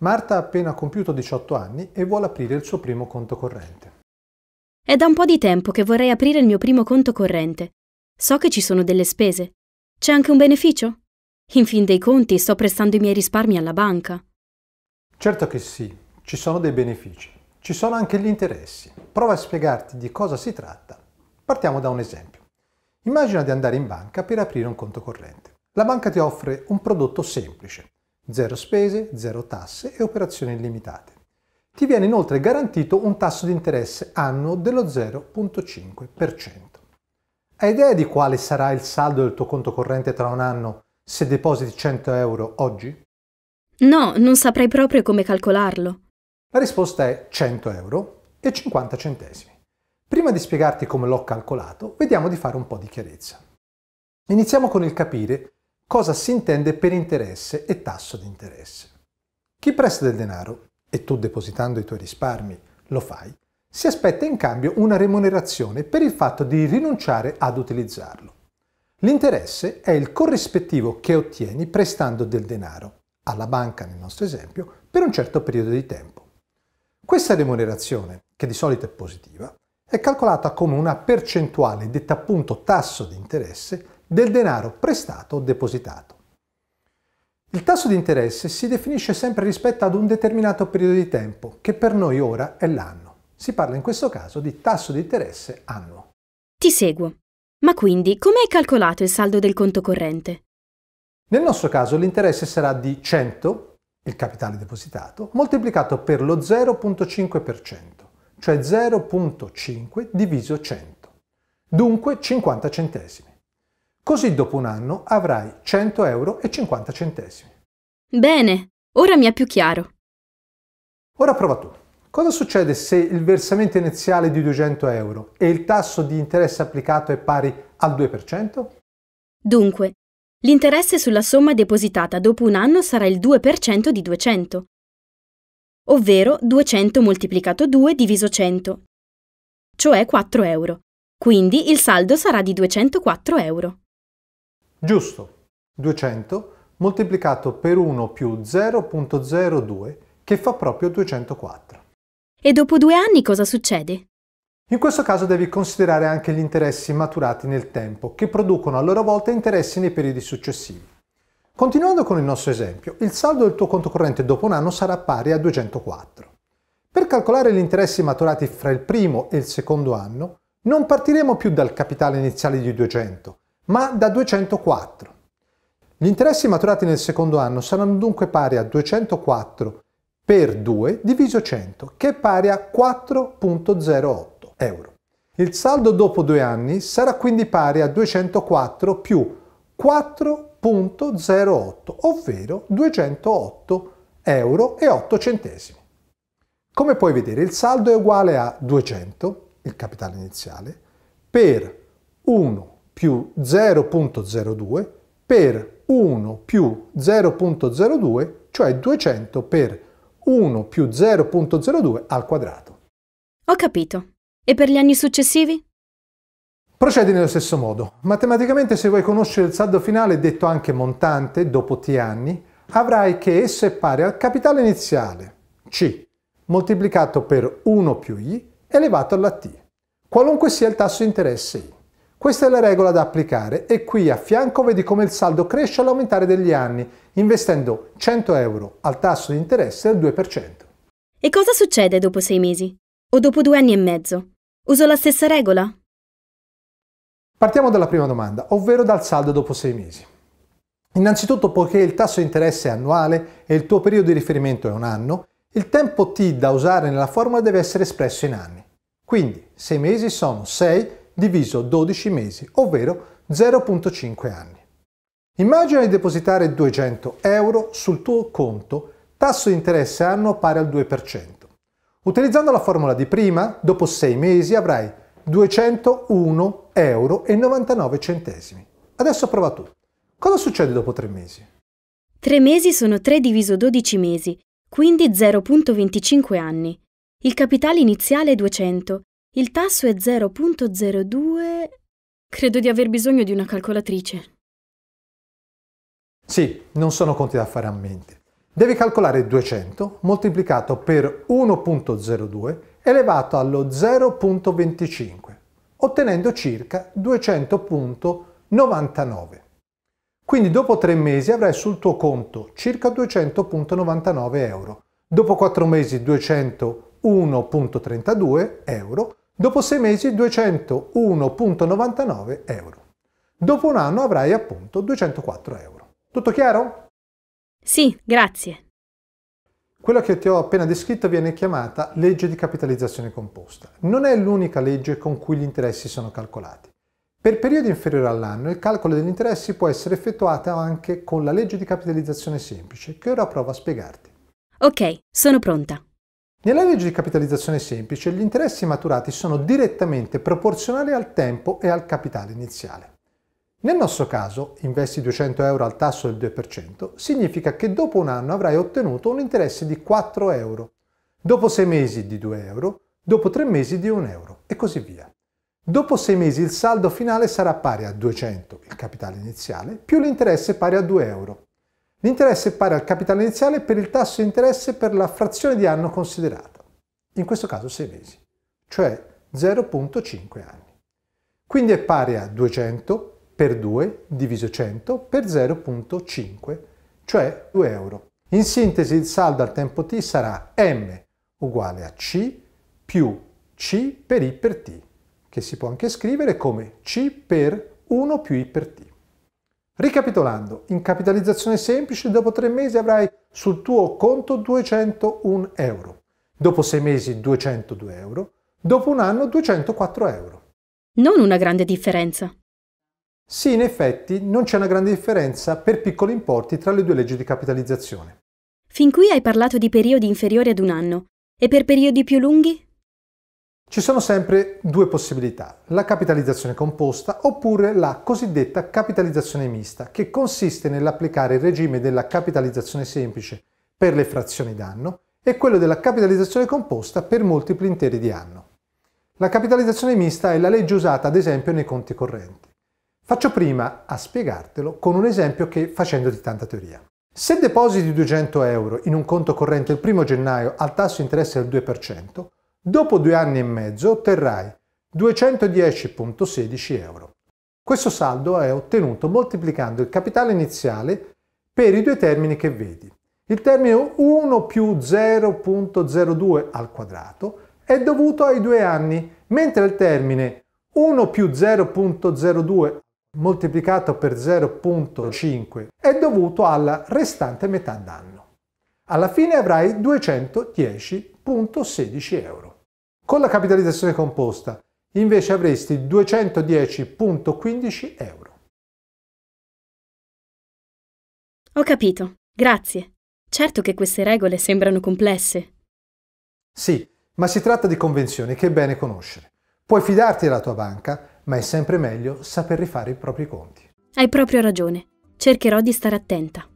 Marta ha appena compiuto 18 anni e vuole aprire il suo primo conto corrente. È da un po' di tempo che vorrei aprire il mio primo conto corrente. So che ci sono delle spese. C'è anche un beneficio? In fin dei conti sto prestando i miei risparmi alla banca. Certo che sì, ci sono dei benefici. Ci sono anche gli interessi. Prova a spiegarti di cosa si tratta. Partiamo da un esempio. Immagina di andare in banca per aprire un conto corrente. La banca ti offre un prodotto semplice, zero spese, zero tasse e operazioni illimitate. Ti viene inoltre garantito un tasso di interesse annuo dello 0,5%. Hai idea di quale sarà il saldo del tuo conto corrente tra un anno se depositi 100 euro oggi? No, non saprei proprio come calcolarlo. La risposta è 100 euro e 50 centesimi. Prima di spiegarti come l'ho calcolato, vediamo di fare un po' di chiarezza. Iniziamo con il capire cosa si intende per interesse e tasso di interesse. Chi presta del denaro, e tu depositando i tuoi risparmi lo fai, si aspetta in cambio una remunerazione per il fatto di rinunciare ad utilizzarlo. L'interesse è il corrispettivo che ottieni prestando del denaro, alla banca nel nostro esempio, per un certo periodo di tempo. Questa remunerazione, che di solito è positiva, è calcolata come una percentuale detta appunto tasso di interesse del denaro prestato o depositato. Il tasso di interesse si definisce sempre rispetto ad un determinato periodo di tempo, che per noi ora è l'anno. Si parla in questo caso di tasso di interesse annuo. Ti seguo. Ma quindi come hai calcolato il saldo del conto corrente? Nel nostro caso l'interesse sarà di 100, il capitale depositato, moltiplicato per lo 0.5%, cioè 0.5 diviso 100, dunque 50 centesimi. Così dopo un anno avrai 100 euro e 50 centesimi. Bene, ora mi è più chiaro. Ora prova tu. Cosa succede se il versamento iniziale è di 200 euro e il tasso di interesse applicato è pari al 2%? Dunque, l'interesse sulla somma depositata dopo un anno sarà il 2% di 200, ovvero 200 moltiplicato 2 diviso 100, cioè 4 euro. Quindi il saldo sarà di 204 euro. Giusto, 200 moltiplicato per 1 più 0.02 che fa proprio 204. E dopo due anni cosa succede? In questo caso devi considerare anche gli interessi maturati nel tempo, che producono a loro volta interessi nei periodi successivi. Continuando con il nostro esempio, il saldo del tuo conto corrente dopo un anno sarà pari a 204. Per calcolare gli interessi maturati fra il primo e il secondo anno, non partiremo più dal capitale iniziale di 200, ma da 204. Gli interessi maturati nel secondo anno saranno dunque pari a 204 per 2 diviso 100, che è pari a 4.08 euro. Il saldo dopo due anni sarà quindi pari a 204 più 4.08, ovvero 208 euro e 8 centesimi. Come puoi vedere, il saldo è uguale a 200, il capitale iniziale, per 1 più 0.02 per 1 più 0.02, cioè 200 per 1 più 0.02 al quadrato. Ho capito. E per gli anni successivi? Procedi nello stesso modo. Matematicamente se vuoi conoscere il saldo finale, detto anche montante, dopo t anni, avrai che esso è pari al capitale iniziale, C, moltiplicato per 1 più i elevato alla t, qualunque sia il tasso di interesse i. Questa è la regola da applicare e qui a fianco vedi come il saldo cresce all'aumentare degli anni, investendo 100 euro al tasso di interesse del 2%. E cosa succede dopo sei mesi? O dopo due anni e mezzo? Uso la stessa regola? Partiamo dalla prima domanda, ovvero dal saldo dopo sei mesi. Innanzitutto, poiché il tasso di interesse è annuale e il tuo periodo di riferimento è un anno, il tempo t da usare nella formula deve essere espresso in anni. Quindi 6 mesi sono 6 diviso 12 mesi, ovvero 0.5 anni. Immagina di depositare 200 euro sul tuo conto, tasso di interesse anno pari al 2%. Utilizzando la formula di prima, dopo 6 mesi avrai 201,99 euro. Adesso prova tu. Cosa succede dopo 3 mesi? 3 mesi sono 3 diviso 12 mesi, quindi 0.25 anni. Il capitale iniziale è 200, il tasso è 0.02. Credo di aver bisogno di una calcolatrice. Sì, non sono conti da fare a mente. Devi calcolare 200 moltiplicato per 1.02 elevato allo 0.25, ottenendo circa 200.99. Quindi dopo tre mesi avrai sul tuo conto circa 200.99 euro, dopo quattro mesi 201.32 euro Dopo sei mesi 201,99 euro. Dopo un anno avrai appunto 204 euro. Tutto chiaro? Sì, grazie. Quello che ti ho appena descritto viene chiamata legge di capitalizzazione composta. Non è l'unica legge con cui gli interessi sono calcolati. Per periodi inferiori all'anno il calcolo degli interessi può essere effettuato anche con la legge di capitalizzazione semplice, che ora provo a spiegarti. Ok, sono pronta. Nella legge di capitalizzazione semplice gli interessi maturati sono direttamente proporzionali al tempo e al capitale iniziale. Nel nostro caso, investi 200 euro al tasso del 2%, significa che dopo un anno avrai ottenuto un interesse di 4 euro, dopo 6 mesi di 2 euro, dopo 3 mesi di 1 euro e così via. Dopo 6 mesi il saldo finale sarà pari a 200, il capitale iniziale, più l'interesse pari a 2 euro. L'interesse è pari al capitale iniziale per il tasso di interesse per la frazione di anno considerata, in questo caso 6 mesi, cioè 0.5 anni. Quindi è pari a 200 per 2 diviso 100 per 0.5, cioè 2 euro. In sintesi il saldo al tempo t sarà m uguale a c più c per i per t, che si può anche scrivere come c per 1 più i per t. Ricapitolando, in capitalizzazione semplice dopo tre mesi avrai sul tuo conto 201 euro, dopo sei mesi 202 euro, dopo un anno 204 euro. Non una grande differenza. Sì, in effetti non c'è una grande differenza per piccoli importi tra le due leggi di capitalizzazione. Fin qui hai parlato di periodi inferiori ad un anno e per periodi più lunghi? Ci sono sempre due possibilità, la capitalizzazione composta oppure la cosiddetta capitalizzazione mista, che consiste nell'applicare il regime della capitalizzazione semplice per le frazioni d'anno e quello della capitalizzazione composta per multipli interi di anno. La capitalizzazione mista è la legge usata ad esempio nei conti correnti. Faccio prima a spiegartelo con un esempio che facendo di tanta teoria. Se depositi 200 euro in un conto corrente il 1 gennaio al tasso di interesse del 2%, Dopo due anni e mezzo otterrai 210.16 euro. Questo saldo è ottenuto moltiplicando il capitale iniziale per i due termini che vedi. Il termine 1 più 0.02 al quadrato è dovuto ai due anni, mentre il termine 1 più 0.02 moltiplicato per 0.5 è dovuto alla restante metà d'anno. Alla fine avrai 210.16 euro. Con la capitalizzazione composta invece avresti 210.15 euro. Ho capito, grazie. Certo che queste regole sembrano complesse. Sì, ma si tratta di convenzioni che è bene conoscere. Puoi fidarti della tua banca, ma è sempre meglio saper rifare i propri conti. Hai proprio ragione. Cercherò di stare attenta.